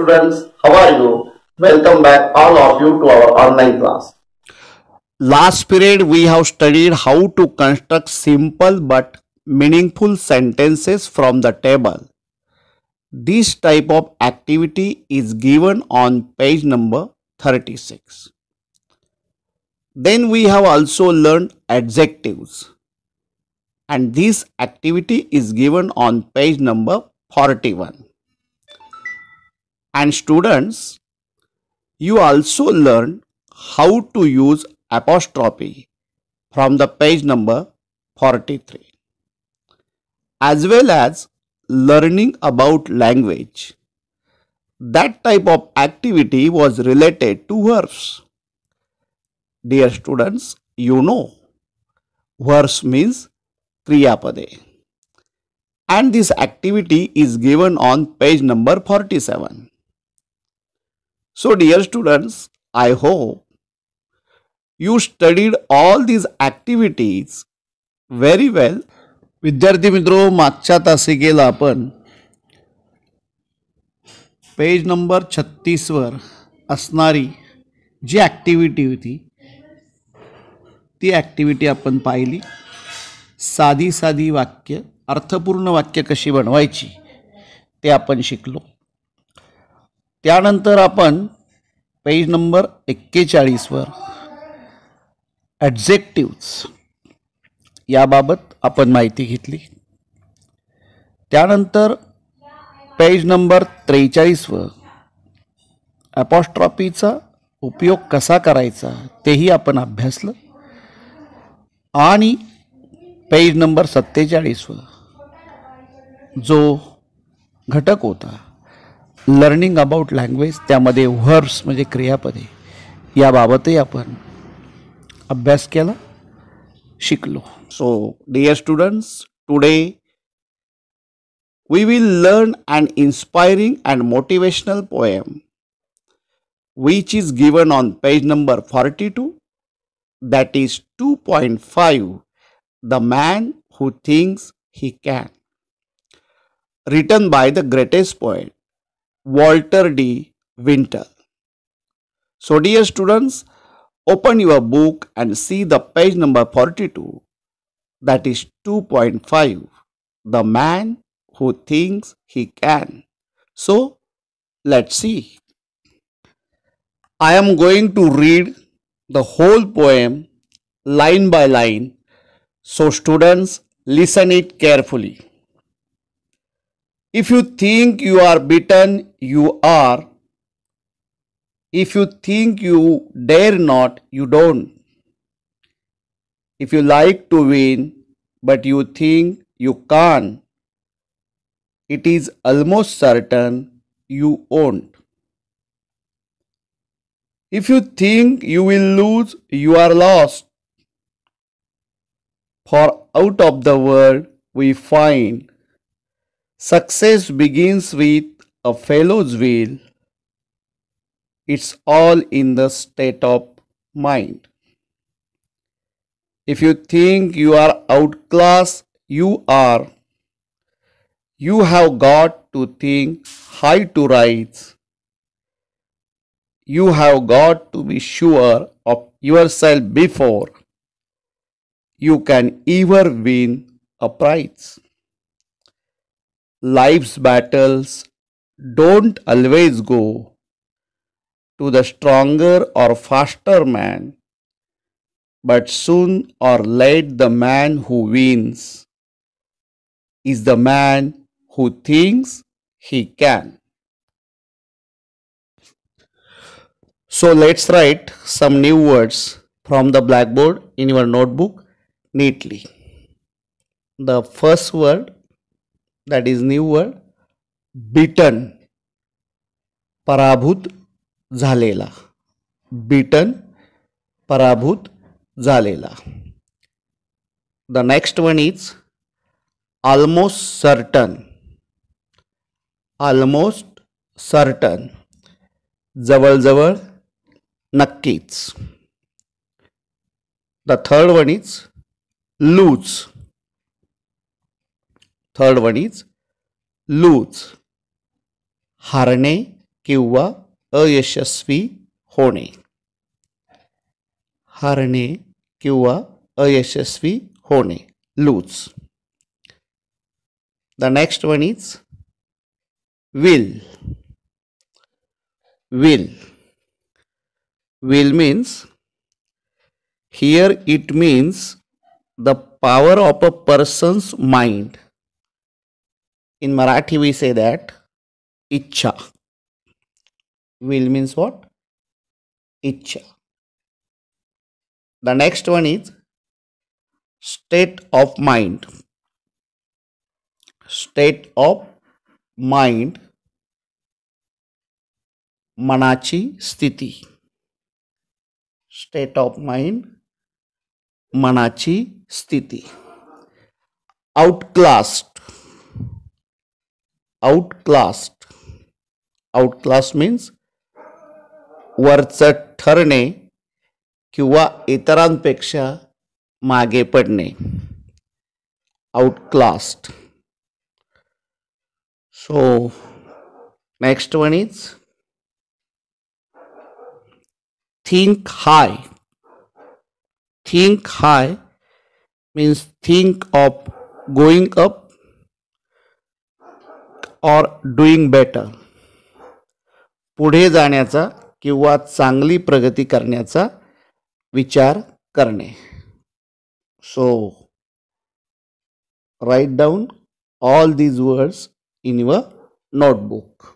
students, how are you? Welcome back all of you to our online class. Last period we have studied how to construct simple but meaningful sentences from the table. This type of activity is given on page number 36. Then we have also learned adjectives and this activity is given on page number 41. And students, you also learn how to use apostrophe from the page number 43 as well as learning about language. That type of activity was related to verbs. Dear students, you know, verbs means Kriyapade. And this activity is given on page number 47. So, dear students, I hope you studied all these activities very well. विद्यार्थी मित्रो मागच्या तासिकेला आपण page number छत्तीसवर असणारी जी activity होती ती activity आपण पाहिली साधी साधी वाक्य अर्थपूर्ण वाक्य कशी बनवायची ते आपण शिकलो त्यानंतर आपण पेज नंबर एक्केचाळीसवर ॲडजेक्टिव्ज याबाबत आपण माहिती घेतली त्यानंतर पेज नंबर त्रेचाळीसवर ॲपॉस्ट्रॉपीचा उपयोग कसा करायचा तेही आपण अभ्यासलं आणि पेज नंबर सत्तेचाळीसवर जो घटक होता लर्निंग अबाउट लँग्वेज त्यामध्ये व्हर्ब्स म्हणजे क्रियापदे याबाबतही आपण अभ्यास केला शिकलो so dear students today we will learn an inspiring and motivational poem which is given on page number 42 that is 2.5 the man who thinks he can written by the greatest poet Walter D. Winter. So, dear students, open your book and see the page number 42, that is 2.5, The Man Who Thinks He Can. So, let's see. I am going to read the whole poem line by line, so students listen it carefully. If you think you are beaten, you are. If you think you dare not, you don't. If you like to win, but you think you can't, it is almost certain you won't. If you think you will lose, you are lost. For out of the world we find Success begins with a fellow's will. It's all in the state of mind. If you think you are outclassed, you are. You have got to think high to rise. You have got to be sure of yourself before you can ever win a prize life's battles don't always go to the stronger or faster man, but soon or late the man who wins is the man who thinks he can. So let's write some new words from the blackboard in your notebook neatly. The first word that is new world beaten पराभूत झालेला beaten पराभूत झालेला the next one is almost certain almost certain जवळजवळ नक्कीच the third वणीच lose third one is lose हारणे किंवा अयशस्वी होणे हारणे किंवा अयशस्वी होणे lose the next one is will will will means here it means the power of a person's mind In Marathi, we say that Icha will means what? Icha. The next one is state of mind. State of mind. Manachi stiti". State of mind. Manachi stiti". Outclassed. Outclassed outclassed means वरचं ठरणे किंवा इतरांपेक्षा मागे पडणे outclassed so next one is think high think high means think of going up or doing better पुढे जाण्याचा किंवा चांगली प्रगती करण्याचा विचार करणे so write down all these words in your notebook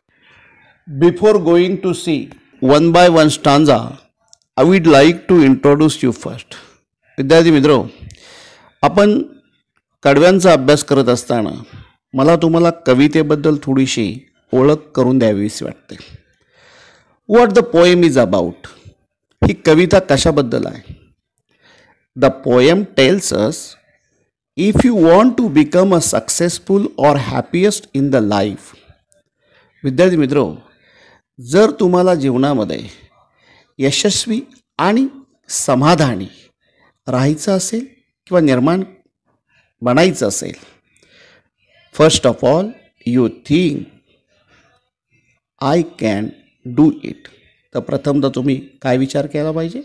before going to see one by one stanza I would like to introduce you first विद्यार्थी मित्रो आपण कडव्यांचा अभ्यास करत असताना मला तुम्हाला कवितेबद्दल थोडीशी ओळख करून द्यावीच वाटते what the poem is about ही कविता कशाबद्दल आहे the poem tells us if you want to become a successful or happiest in the life विद्यार्थी मित्र जर तुम्हाला जीवनामध्ये यशस्वी आणि समाधानी राहायचं असेल किंवा निर्माण बनायचं असेल First of all, you think I can do it तर प्रथमदा तुम्ही काय विचार केला पाहिजे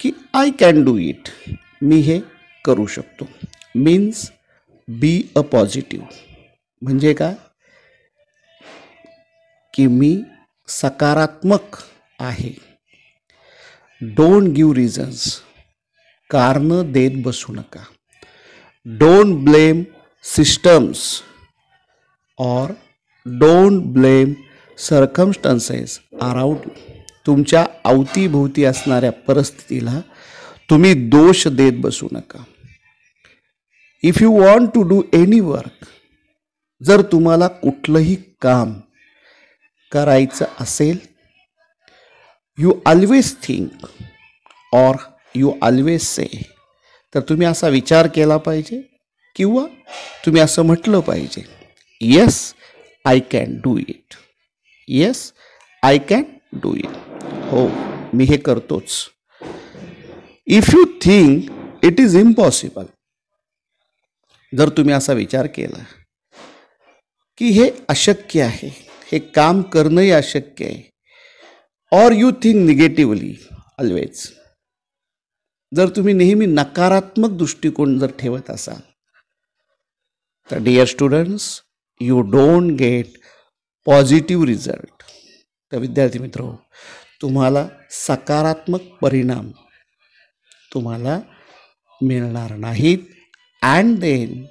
की आय कॅन डू इट मी हे करू शकतो मीन्स बी अ पॉझिटिव्ह म्हणजे काय की मी सकारात्मक आहे डोंट गिव रिझन्स कारणं देत बसू नका don't blame systems or don't blame circumstances around तुमच्या अवतीभोवती असणाऱ्या परिस्थितीला तुम्ही दोष देत बसू नका if you want to do any work जर तुम्हाला कुठलंही काम करायचं असेल you always think or you always say तर तुम्ही असा विचार केला पाहिजे किंवा तुम्ही असं म्हटलं पाहिजे yes I can do it yes I can do it हो मी हे करतोच if you think it is impossible जर तुम्ही असा विचार केला की हे अशक्य आहे हे काम करणंही अशक्य आहे or you think negatively always जर तुम्ही नेहमी नकारात्मक दृष्टिकोन जर ठेवत असाल तर dear students you don't get positive result तर विद्यार्थी मित्र तुम्हाला सकारात्मक परिणाम तुम्हाला मिळणार नाहीत and then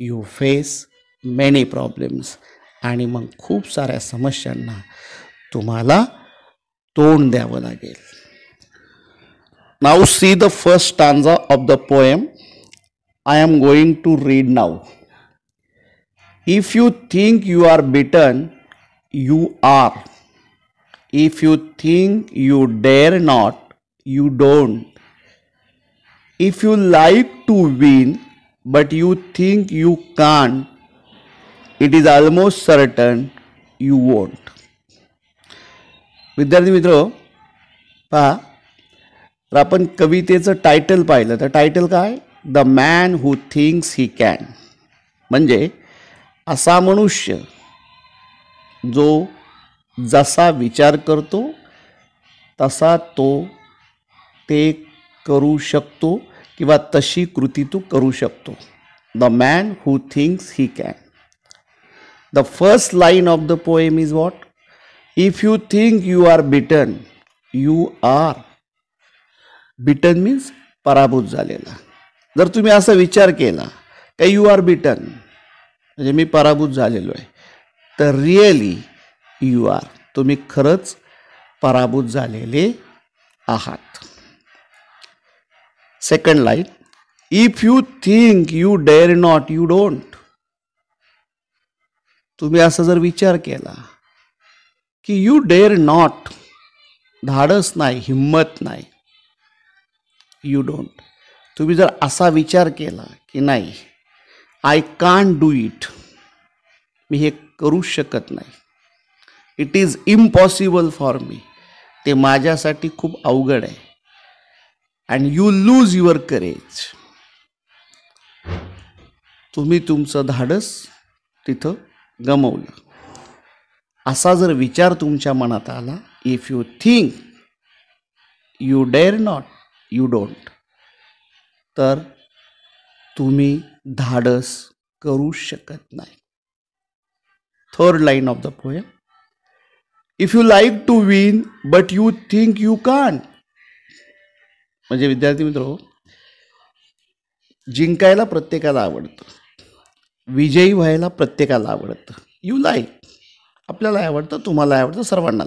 you face many problems आणि मग खूप साऱ्या समस्यांना तुम्हाला तोंड द्यावं लागेल now see the first stanza of the poem I am going to read now If you think you are beaten, you are. If you think you dare not, you don't. If you like to win, but you think you can't, it is almost certain you won't. विद्यार्थी मित्र पहा तर आपण कवितेचं title पाहिलं तर title काय the man who thinks he can म्हणजे असा मनुष्य जो जसा विचार करतो तसा तो ते करू शकतो किंवा तशी कृती तू करू शकतो the man who thinks he can the first line of the poem is what if you think you are beaten you are beaten means पराभूत झालेला जर तुम्ही असा विचार केला का यू आर बिटन म्हणजे मी पराभूत झालेलो आहे तर रिअली यू आर तुम्ही खरंच पराभूत झालेले आहात second line if you think you dare not you don't तुम्ही असा जर विचार केला की यू डेअर नॉट धाडस नाही हिंमत नाही यू डोंट तुम्ही जर असा विचार केला की नाही आय कान डू इट मी हे करू शकत नाही इट इज इम्पॉसिबल फॉर मी ते माझ्यासाठी खूप अवघड आहे and you lose your courage तुम्ही तुमचं धाडस तिथं गमवलं असा जर विचार तुमच्या मनात आला if you think you dare not you don't तर तुम्ही धाडस करू शकत नाही third line of the poem if you like to win but you think you can't म्हणजे विद्यार्थी मित्र जिंकायला प्रत्येकाला आवडतं विजयी व्हायला प्रत्येकाला आवडतं यू लाईक आपल्याला आवडतं तुम्हाला आवडतं सर्वांना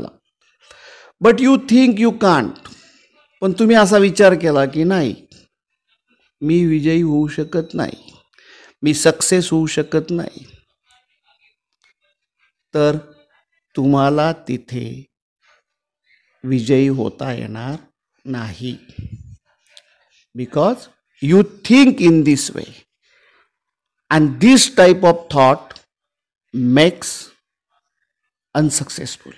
but you think you can't पण तुम्ही असा विचार केला की नाही मी विजयी होऊ शकत नाही मी सक्सेस होऊ शकत नाही तर तुम्हाला तिथे विजयी होता येणार नाही because you think in this way and this type of thought makes unsuccessful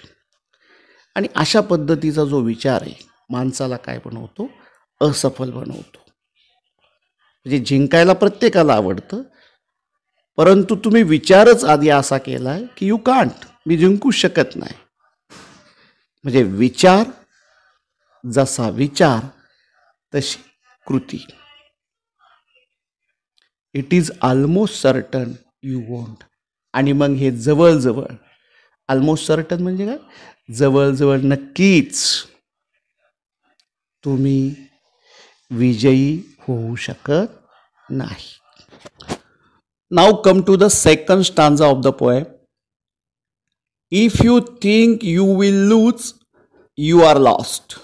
आणि अशा पद्धतीचा जो विचार आहे माणसाला काय बनवतो असफल बनवतो म्हणजे जिंकायला प्रत्येकाला आवडतं परंतु तुम्ही विचारच आधी असा केला आहे की यू कांट मी जिंकू शकत नाही म्हणजे विचार जसा विचार तशी कृती it is almost certain you won't आणि मग हे जवळजवळ ऑलमोस्ट सर्टन म्हणजे काय जवळजवळ नक्कीच तुम्ही विजयी होऊ शकत नाही Now come to the second stanza of the poem. If you think you will lose, you are lost.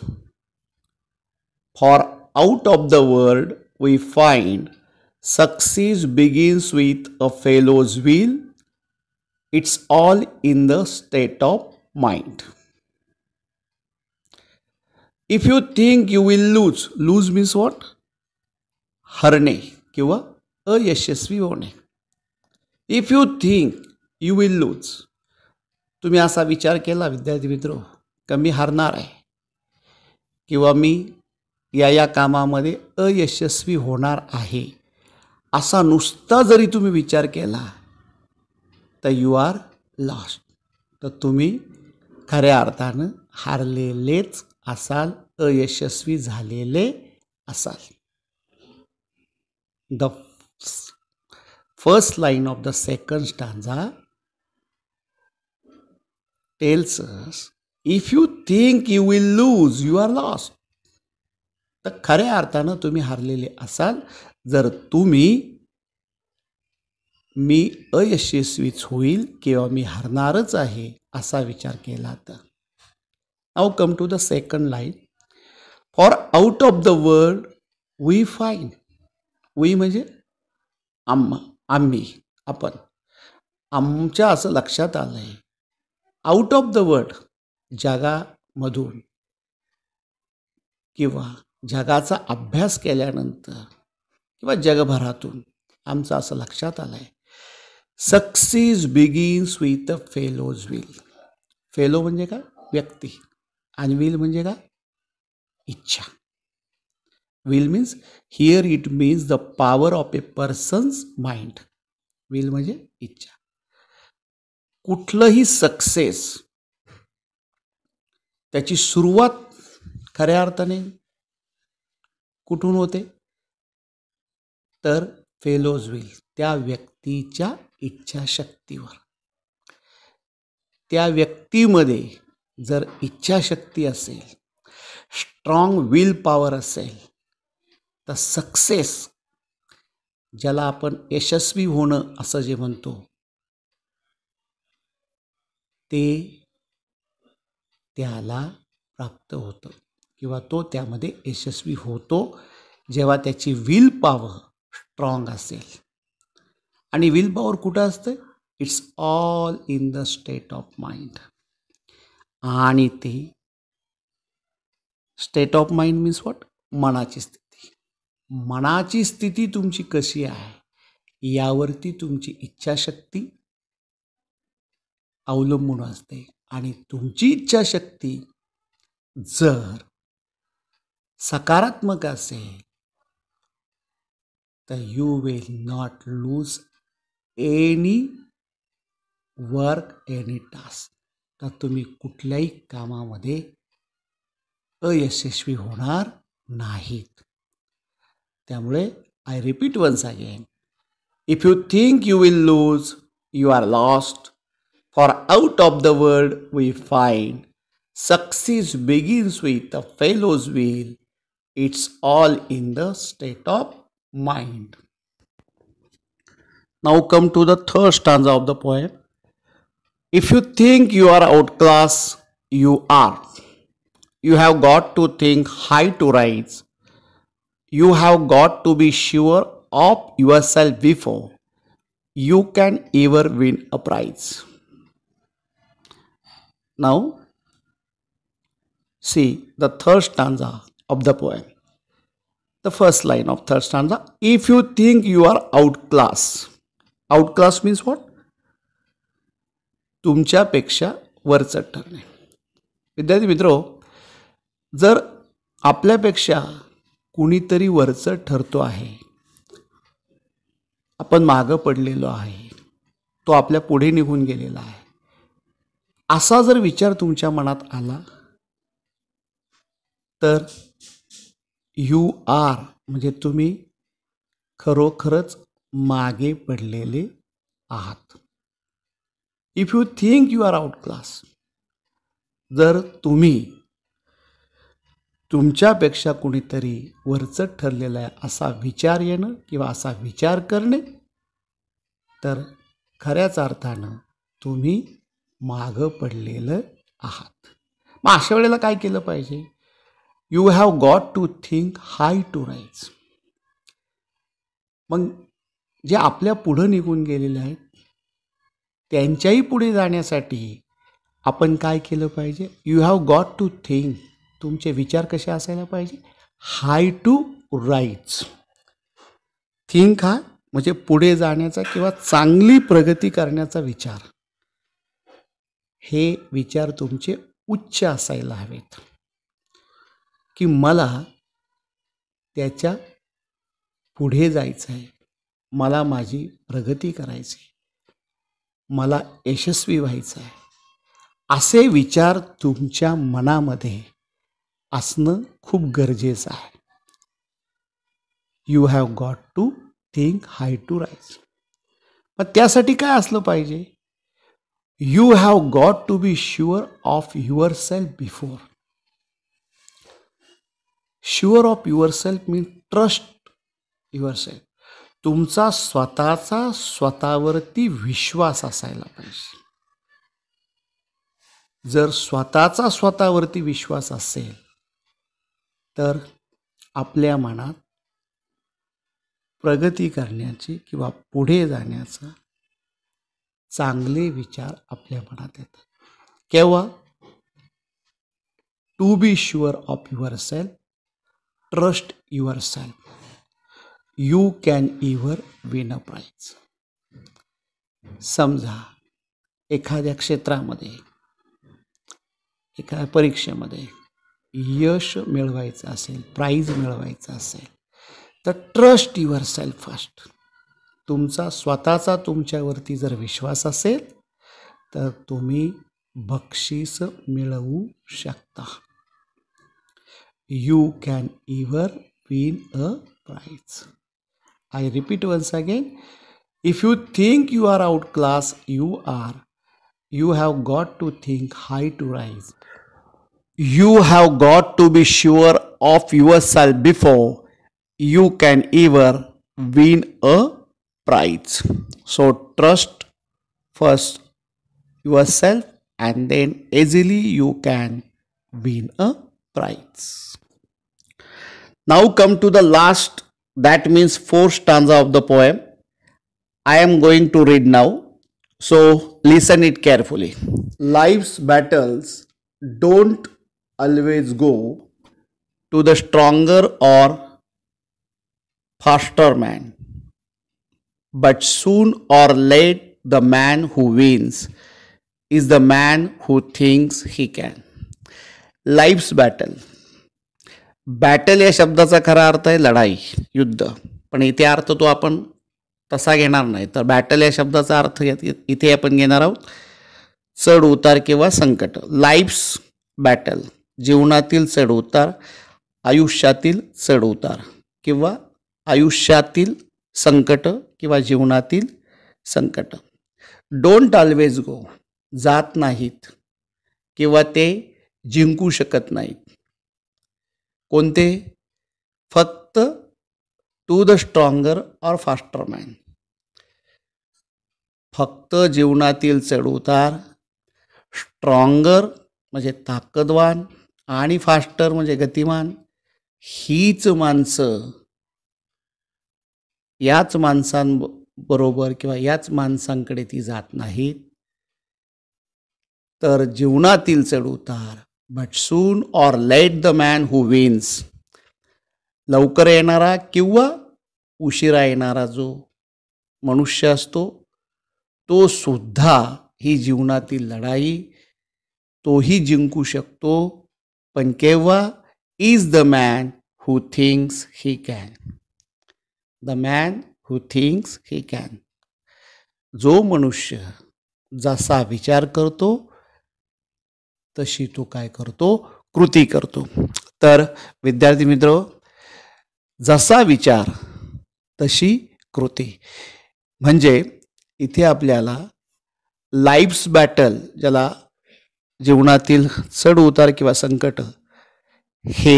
For out of the world we find success begins with a fellow's will. It's all in the state of mind. If you think you will lose, lose means what? हरणे किंवा अयशस्वी होणे if you think you will lose तुम्ही असा विचार केला विद्यार्थी मित्र का मी हारणार आहे किंवा मी या या कामामध्ये अयशस्वी होणार आहे असा नुसता जरी तुम्ही विचार केला तर यू आर लॉस्ट तर तुम्ही खऱ्या अर्थानं हारलेलेच असाल अयशस्वी झालेले असाल the first line of the second stanza tells if you think you will lose you are lost तर खऱ्या अर्थानं तुम्ही हारलेले असाल जर तुम्ही मी अयशस्वीच होईल किंवा मी हरणारच आहे असा विचार केला तर now come to the second line for out of the world we find we म्हणजे आम्हा आम्ही आपण आमच्या असं लक्षात आलं आहे आउट ऑफ द वर्ल्ड जगामधून किंवा जगाचा अभ्यास केल्यानंतर किंवा जगभरातून आमचं असं लक्षात आलं आहे success begins with a fellow's will fellow म्हणजे का व्यक्ती आणि विल म्हणजे का इच्छा will means here it means the power of a person's mind will म्हणजे इच्छा कुठलंही सक्सेस त्याची सुरुवात खऱ्या अर्थाने कुठून होते तर फेलोज विल त्या व्यक्तीच्या इच्छाशक्तीवर त्या व्यक्तीमध्ये जर इच्छाशक्ती असेल स्ट्रॉंग विल पॉवर असेल तर सक्सेस ज्याला आपण यशस्वी होणं असं जे म्हणतो ते त्याला प्राप्त होतं किंवा तो त्यामध्ये यशस्वी होतो जेव्हा त्याची विल पॉवर स्ट्रॉंग असेल आणि विल पॉवर कुठं असतं it's all in the state of mind आणि ते state of mind means what मनाची स्थिती मनाची स्थिती तुमची कशी आहे यावरती तुमची इच्छाशक्ती अवलंबून असते आणि तुमची इच्छाशक्ती जर सकारात्मक असेल तर you will not lose any work any task तर तुम्ही कुठल्याही कामामध्ये अयशस्वी होणार नाहीत त्यामुळे I repeat once again if you think you will lose you are lost for out of the world we find success begins with the fellow's will it's all in the state of mind. Now come to the third stanza of the poem. If you think you are outclass, you are. You have got to think high to rise you have got to be sure of yourself before you can ever win a prize. Now, see the third stanza of the poem. The first line of third stanza if you think you are outclass, outclass means what? पेक्षा वरचढ ठरणे विद्यार्थी मित्रो जर आपल्यापेक्षा कुणीतरी वरचं ठरतो आहे आपण मागं पडलेलो आहे तो आपल्या पुढे निघून गेलेला आहे असा जर विचार तुमच्या मनात आला तर यू आर म्हणजे तुम्ही खरोखरच मागे पडलेले आहात if you think you are outclassed जर तुम्ही तुमच्यापेक्षा कुणीतरी वरचट ठरलेलं आहे असा विचार येणं किंवा असा विचार करणे तर खऱ्याच अर्थानं तुम्ही मागं पडलेलं आहात मग अशा वेळेला काय केलं पाहिजे you have got to think high to rise मग जे आपल्या पुढं निघून गेलेले आहेत त्यांच्याही पुढे जाण्यासाठी आपण काय केलं पाहिजे you have got to think तुमचे विचार कसे असायला पाहिजे हाय टू राईट्स थिंक हा म्हणजे पुढे जाण्याचा किंवा चांगली प्रगती करण्याचा विचार हे विचार तुमचे उच्च असायला हवेत की मला त्याच्या पुढे जायचं आहे मला माझी प्रगती करायची मला यशस्वी व्हायचं आहे असे विचार तुमच्या मनामध्ये असणं खूप गरजेचं आहे you have got to think high to rise मग त्यासाठी काय असलं पाहिजे you have got to be sure of yourself before sure of yourself mean trust yourself तुमचा स्वतःचा स्वतःवरती विश्वास असायला पाहिजे जर स्वतःचा स्वतःवरती विश्वास असेल तर आपल्या मनात प्रगती करण्याची किंवा पुढे जाण्याचा चांगले विचार आपल्या मनात येतात केव्हा to be sure of yourself trust yourself you can ever win a prize समजा एखाद्या क्षेत्रामध्ये एखाद्या परीक्षेमध्ये यश मिळवायचं असेल प्राईज मिळवायचं असेल तर ट्रस्ट युअर सेल्फ फर्स्ट तुमचा स्वतःचा तुमच्यावरती जर विश्वास असेल तर तुम्ही बक्षीस मिळवू शकता you can ever win a prize I repeat once again if you think you are outclassed you are you have got to think high to rise You have got to be sure of yourself before you can ever win a prize. So trust first yourself and then easily you can win a prize. Now come to the last that means fourth stanza of the poem. I am going to read now. So listen it carefully. Life's battles don't always go to the stronger or faster man but soon or late the man who wins is the man who thinks he can life's battle battle या शब्दाचा खरा अर्थ आहे लढाई युद्ध पण इथे अर्थ तो आपण तसा घेणार नाही तर बॅटल या शब्दाचा अर्थ इथे आपण घेणार आहोत चढ उतार किंवा संकट लाईफ्स बॅटल जीवनातील चढउतार आयुष्यातील चढउतार किंवा आयुष्यातील संकट किंवा जीवनातील संकट डोंट ऑलवेज गो जात नाहीत किंवा ते जिंकू शकत नाहीत कोणते फक्त to the stronger or faster man फक्त जीवनातील चढउतार स्ट्रॉंगर म्हणजे ताकदवान आणि फास्टर म्हणजे गतिमान हीच माणसं याच माणसांबरोबर किंवा याच माणसांकडे ती जात नाहीत तर जीवनातील चढउतार but soon or late the man who wins लवकर येणारा किंवा उशिरा येणारा जो मनुष्य असतो तो सुद्धा ही जीवनातील लढाई तोही जिंकू शकतो पण केव्हा is the man who thinks he can the man who thinks he can जो मनुष्य जसा विचार करतो तशी तो काय करतो कृती करतो तर विद्यार्थी मित्र जसा विचार तशी कृती म्हणजे इथे आपल्याला लाईफ्स बॅटल ज्याला जीवनातील चढ उतार किंवा संकट हे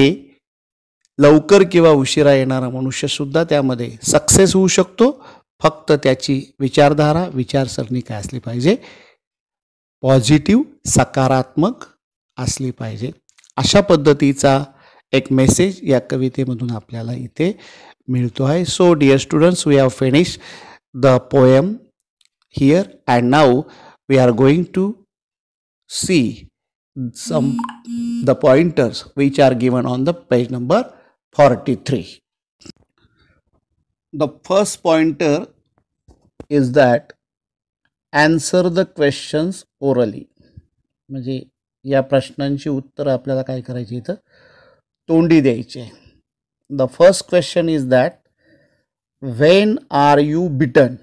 लवकर किंवा उशिरा येणारा मनुष्यसुद्धा त्यामध्ये सक्सेस होऊ शकतो फक्त त्याची विचारधारा विचारसरणी काय असली पाहिजे पॉझिटिव्ह सकारात्मक असली पाहिजे अशा पद्धतीचा एक मेसेज या कवितेमधून आपल्याला इथे मिळतो आहे so dear students we have finish the poem here and now we are going to see some the pointers which are given on the page number 43. The first pointer is that answer the questions orally म्हणजे या प्रश्नांची उत्तरं आपल्याला काय करायची इथं तोंडी द्यायची आहे the first question is that when are you beaten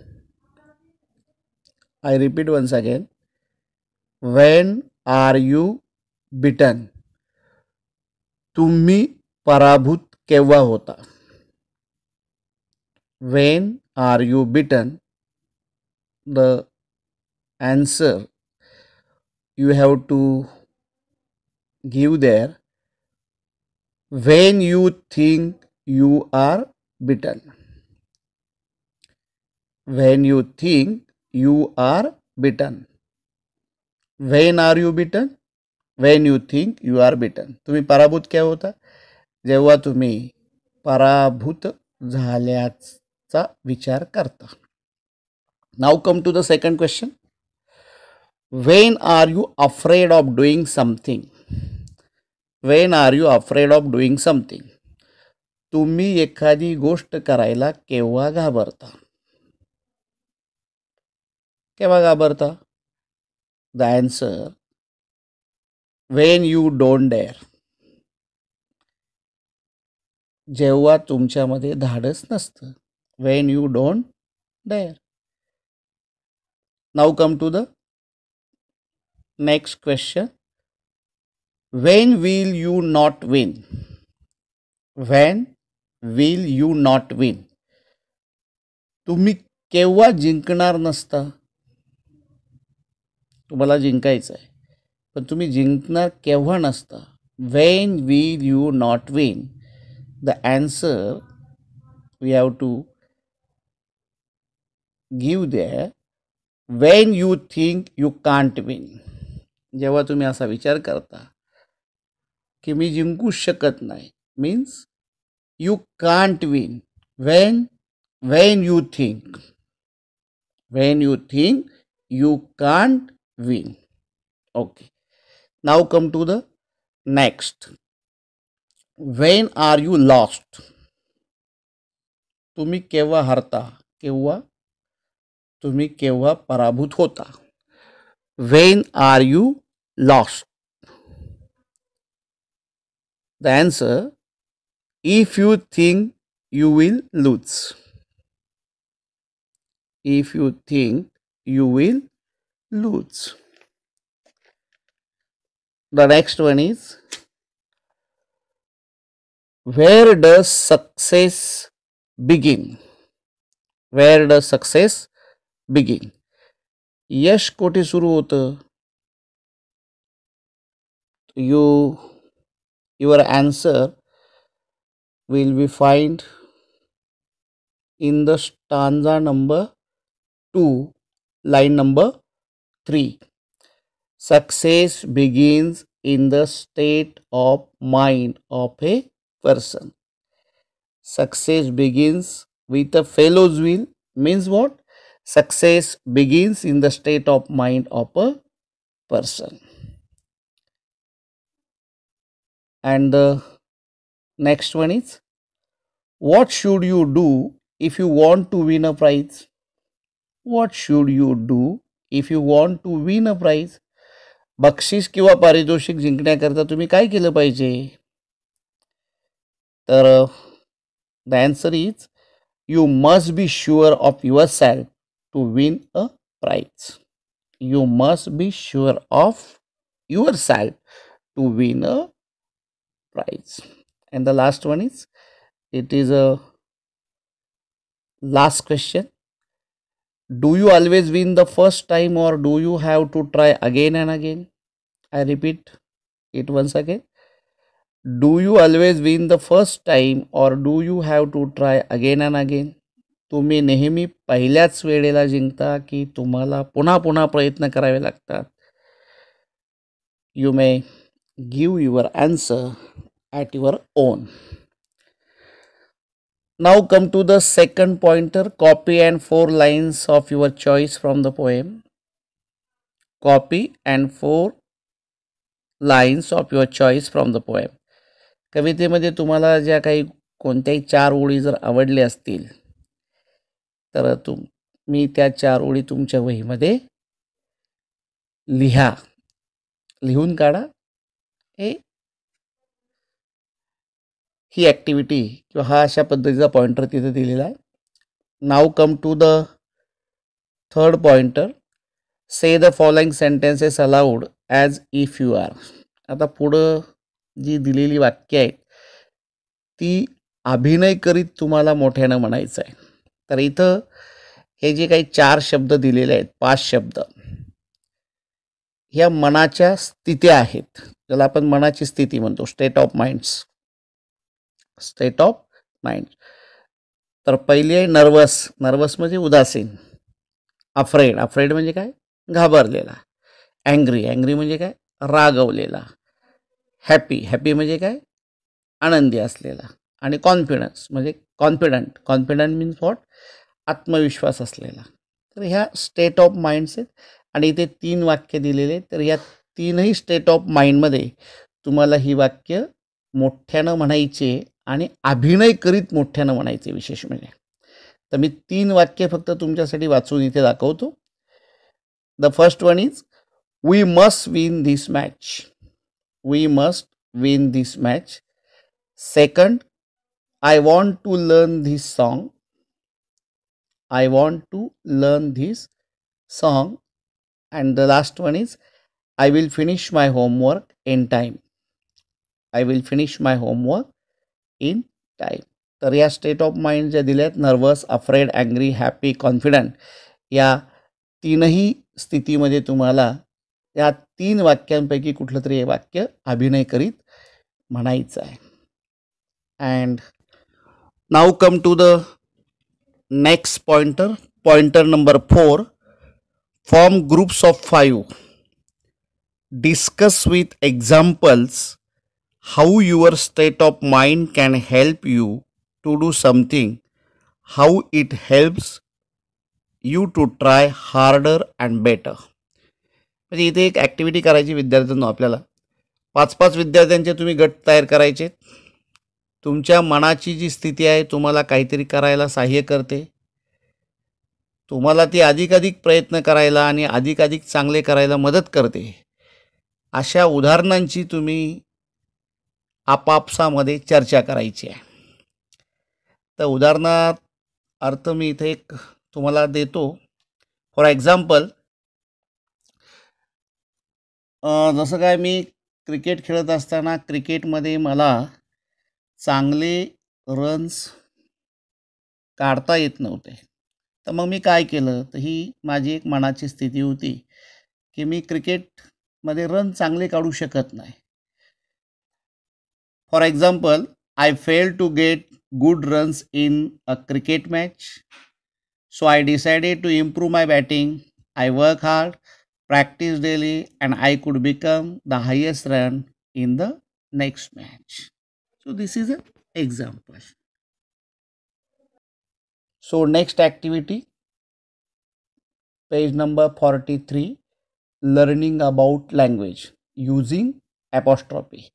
I repeat once again when are you beaten तुम्ही पराभूत केव्हा होता when are you beaten the answer you have to give there when you think you are beaten when you think you are beaten when are you beaten when you think you are beaten तुम्ही पराभूत केव्हा होता जेव्हा तुम्ही पराभूत झाल्याचा विचार करता now come to the second question when are you afraid of doing something when are you afraid of doing something तुम्ही एखादी गोष्ट करायला केव्हा घाबरता केव्हा घाबरता the answer when you don't dare जेव्हा तुमच्यामध्ये धाडस नसतं when you don't dare now come to the next question when will you not win when will you not win तुम्ही केव्हा जिंकणार नसता तुम्हाला जिंकायचं आहे पण तुम्ही जिंकणार केव्हा नसता when will you not win the answer we have to give the when you think you can't win जेव्हा तुम्ही असा विचार करता की मी जिंकू शकत नाही means you can't win when when you think when you think you can't win okay now come to the next when are you lost tumi keva harta keva tumi keva parabhut hota when are you lost the answer if you think you will lose if you think you will loads. The next one is where does success begin? Where does success begin? Yes, kote suru hota. You, your answer will be find in the stanza number 2, line number 3. Success begins in the state of mind of a person. Success begins with a fellow's will means what? Success begins in the state of mind of a person. And the next one is what should you do if you want to win a prize? What should you do if you want to win a prize बक्षीस किंवा पारितोषिक जिंकण्याकरता तुम्ही काय केलं पाहिजे तर the answer is you must be sure of yourself to win a prize you must be sure of yourself to win a prize and the last one is it is a last question do you always win the first time or do you have to try again and again I repeat it was again do you always win the first time or do you have to try again and again तुम्ही नेहमी पहिल्याच वेळेला जिंकता की तुम्हाला पुन्हा पुन्हा प्रयत्न करावे लागतात you may give your answer at your own Now come to the second pointer, copy and four lines of your choice from the poem. Copy and four lines of your choice from the poem कवितेमध्ये तुम्हाला ज्या काही कोणत्याही चार ओळी जर आवडल्या असतील तर तुम मी त्या चार ओळी तुमच्या वहीमध्ये लिहा लिहून काढा हे ही ॲक्टिव्हिटी किंवा हा अशा पद्धतीचा पॉइंटर तिथे दिलेला आहे now come to the third pointer say the following sentences aloud as if you are आता पुढं जी दिलेली वाक्य आहेत ती अभिनय करीत तुम्हाला मोठ्यानं म्हणायचं आहे तर इथं हे जे काही चार शब्द दिलेले आहेत पाच शब्द ह्या मनाच्या स्थित्या आहेत ज्याला आपण मनाची स्थिती म्हणतो state of minds state of mind तर पहिली आहे नर्वस नर्वस म्हणजे उदासीन अफ्रेड अफ्रेड म्हणजे काय घाबरलेला अँग्री अँग्री म्हणजे काय रागवलेला हॅपी हॅपी म्हणजे काय आनंदी असलेला आणि कॉन्फिडन्स म्हणजे कॉन्फिडंट कॉन्फिडंट मीन्स वॉट आत्मविश्वास असलेला तर ह्या स्टेट ऑफ माइंड्स आहेत आणि इथे तीन वाक्य दिलेले तर ह्या तीनही स्टेट ऑफ माइंडमध्ये तुम्हाला ही वाक्य मोठ्यानं म्हणायचे आणि अभिनय करीत मोठ्यानं म्हणायचे विशेष म्हणजे तर मी तीन वाक्य फक्त तुमच्यासाठी वाचून इथे दाखवतो the first one is we must win this match we must win this match second I want to learn this song I want to learn this song and the last one is I will finish my homework in time I will finish my homework in time तर या state of mind ज्या दिल्या आहेत nervous afraid angry happy confident या तीनही स्थितीमध्ये तुम्हाला या तीन वाक्यांपैकी कुठलं तरी हे वाक्य अभिनय करीत म्हणायचं आहे and now come to the next pointer pointer number four form groups of five discuss with examples how your state of mind can help you to do something, how it helps you to try harder and better म्हणजे इथे एक activity करायची विद्यार्थ्यांना आपल्याला पाच पाच विद्यार्थ्यांचे तुम्ही गट तयार करायचे तुमच्या मनाची जी स्थिती आहे तुम्हाला काहीतरी करायला सहाय्य करते तुम्हाला ती अधिकाधिक प्रयत्न करायला आणि अधिकाधिक चांगले करायला मदत करते अशा उदाहरणांची तुम्ही आपापसामध्ये चर्चा करायची आहे तर उदाहरणार्थ अर्थ मी इथे एक तुम्हाला देतो फॉर एक्झाम्पल जसं काय मी क्रिकेट खेळत असताना क्रिकेटमध्ये मला चांगले रन्स काढता येत नव्हते तर मग मी काय केलं तर ही माझी एक मनाची स्थिती होती की मी क्रिकेटमध्ये रन चांगले काढू शकत नाही For example, I failed to get good runs in a cricket match. So I decided to improve my batting. I work hard, practice daily, and I could become the highest run in the next match. So this is an example. So next activity, page number 43, learning about language using apostrophe.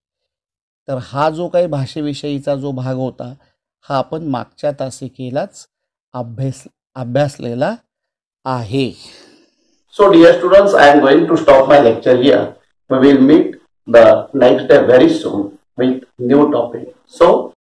तर हा जो काही भाषेविषयीचा जो भाग होता हा आपण मागच्या तासिकेलाच अभ्यास अभ्यासलेला आहे so dear student I am going to stop my lecture we will meet the next day very soon with new topic so